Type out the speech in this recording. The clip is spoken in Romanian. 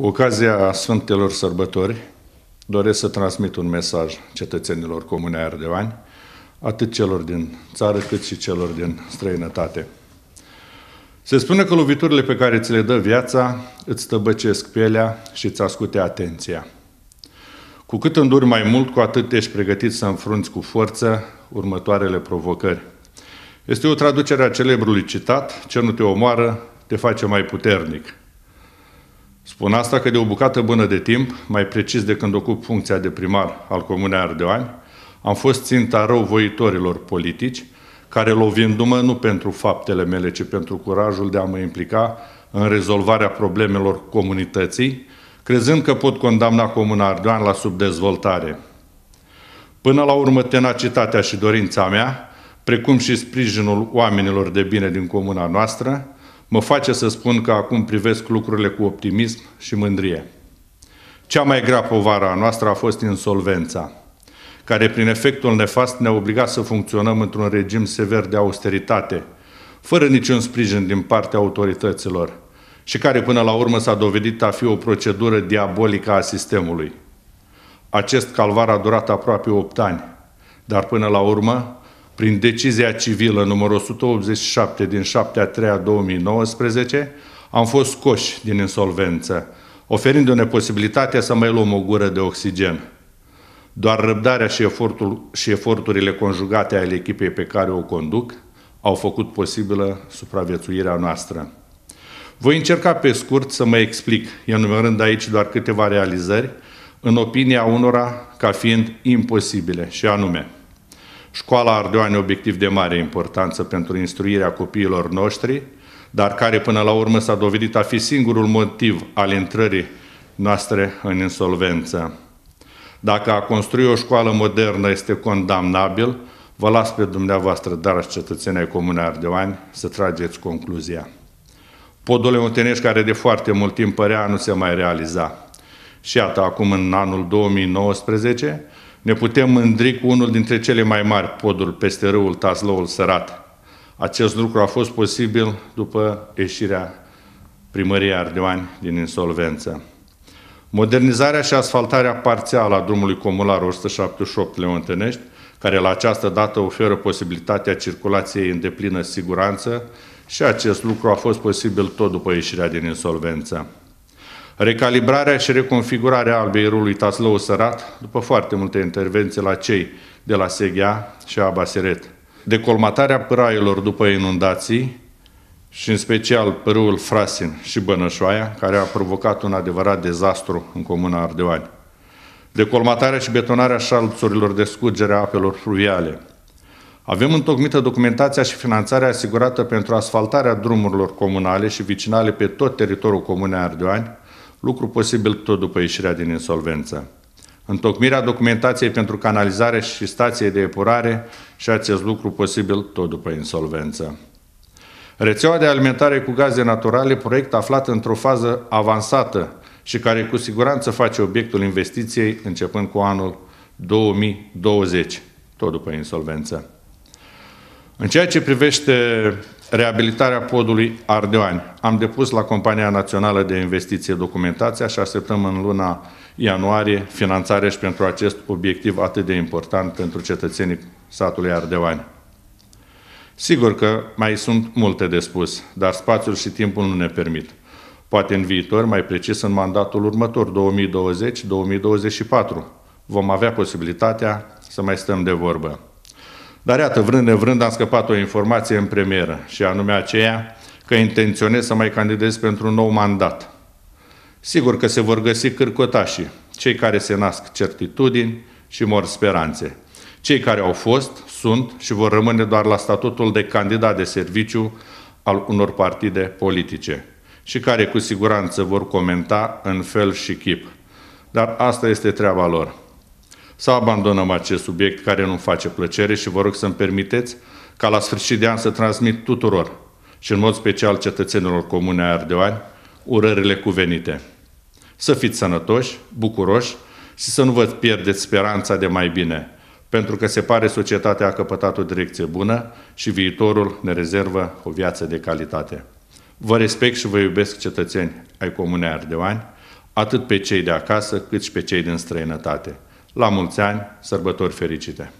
Cu ocazia Sfântelor Sărbători, doresc să transmit un mesaj cetățenilor Comunei Ardeoani, atât celor din țară, cât și celor din străinătate. Se spune că loviturile pe care ți le dă viața îți tăbăcesc pielea și îți ascute atenția. Cu cât înduri mai mult, cu atât ești pregătit să înfrunți cu forță următoarele provocări. Este o traducere a celebrului citat, ce nu te omoară, te face mai puternic – Spun asta că de o bucată bună de timp, mai precis de când ocup funcția de primar al Comunei Ardeoani, am fost ținta răuvoitorilor politici, care lovindu-mă nu pentru faptele mele, ci pentru curajul de a mă implica în rezolvarea problemelor comunității, crezând că pot condamna Comuna Ardeoan la subdezvoltare. Până la urmă, tenacitatea și dorința mea, precum și sprijinul oamenilor de bine din comuna noastră, mă face să spun că acum privesc lucrurile cu optimism și mândrie. Cea mai grea povară a noastră a fost insolvența, care prin efectul nefast ne-a obligat să funcționăm într-un regim sever de austeritate, fără niciun sprijin din partea autorităților, și care până la urmă s-a dovedit a fi o procedură diabolică a sistemului. Acest calvar a durat aproape 8 ani, dar până la urmă prin decizia civilă numărul 187 din 7 a 3 a 2019, am fost scoși din insolvență, oferindu-ne posibilitatea să mai luăm o gură de oxigen. Doar răbdarea și, efortul, și eforturile conjugate ale echipei pe care o conduc au făcut posibilă supraviețuirea noastră. Voi încerca pe scurt să mă explic, enumerând aici doar câteva realizări, în opinia unora ca fiind imposibile, și anume – Școala Ardeoane obiectiv de mare importanță pentru instruirea copiilor noștri, dar care până la urmă s-a dovedit a fi singurul motiv al intrării noastre în insolvență. Dacă a construi o școală modernă este condamnabil, vă las pe dumneavoastră, dar și cetățenii Comunei Ardeoani, să trageți concluzia. Podul Untenești, care de foarte mult timp părea nu se mai realiza. Și iată, acum în anul 2019, ne putem mândri cu unul dintre cele mai mari poduri peste râul Tazlăul Sărat. Acest lucru a fost posibil după ieșirea primăriei Ardeoani din insolvență. Modernizarea și asfaltarea parțială a drumului comular 178 Leontenești, care la această dată oferă posibilitatea circulației în deplină siguranță și acest lucru a fost posibil tot după ieșirea din insolvență. Recalibrarea și reconfigurarea albei Taslău Sărat, după foarte multe intervenții la cei de la Seghea și Abaseret. Decolmatarea pâraiilor după inundații și în special pârâul Frasin și Bănășoaia, care a provocat un adevărat dezastru în comuna Ardeoani. Decolmatarea și betonarea șalțurilor de scurgere a apelor fluviale. Avem întocmită documentația și finanțarea asigurată pentru asfaltarea drumurilor comunale și vicinale pe tot teritoriul comunei Ardeoani, lucru posibil tot după ieșirea din insolvență. Întocmirea documentației pentru canalizare și stație de epurare și acest lucru posibil tot după insolvență. Rețeaua de alimentare cu gaze naturale, proiect aflat într-o fază avansată și care cu siguranță face obiectul investiției începând cu anul 2020, tot după insolvență. În ceea ce privește Reabilitarea podului Ardeoani. Am depus la Compania Națională de Investiție documentația și așteptăm în luna ianuarie finanțarea și pentru acest obiectiv atât de important pentru cetățenii satului Ardeoani. Sigur că mai sunt multe de spus, dar spațiul și timpul nu ne permit. Poate în viitor, mai precis în mandatul următor, 2020-2024, vom avea posibilitatea să mai stăm de vorbă. Dar iată, vrând nevrând, am scăpat o informație în premieră, și anume aceea că intenționez să mai candidez pentru un nou mandat. Sigur că se vor găsi cârcotașii, cei care se nasc certitudini și mor speranțe. Cei care au fost, sunt și vor rămâne doar la statutul de candidat de serviciu al unor partide politice și care cu siguranță vor comenta în fel și chip. Dar asta este treaba lor să abandonăm acest subiect care nu-mi face plăcere și vă rog să-mi permiteți ca la sfârșit de an să transmit tuturor și în mod special cetățenilor Comunei Ardeoani urările cuvenite. Să fiți sănătoși, bucuroși și să nu vă pierdeți speranța de mai bine, pentru că se pare societatea a căpătat o direcție bună și viitorul ne rezervă o viață de calitate. Vă respect și vă iubesc cetățeni ai Comunei Ardeoani, atât pe cei de acasă, cât și pe cei din străinătate. La mulți ani, sărbători fericite!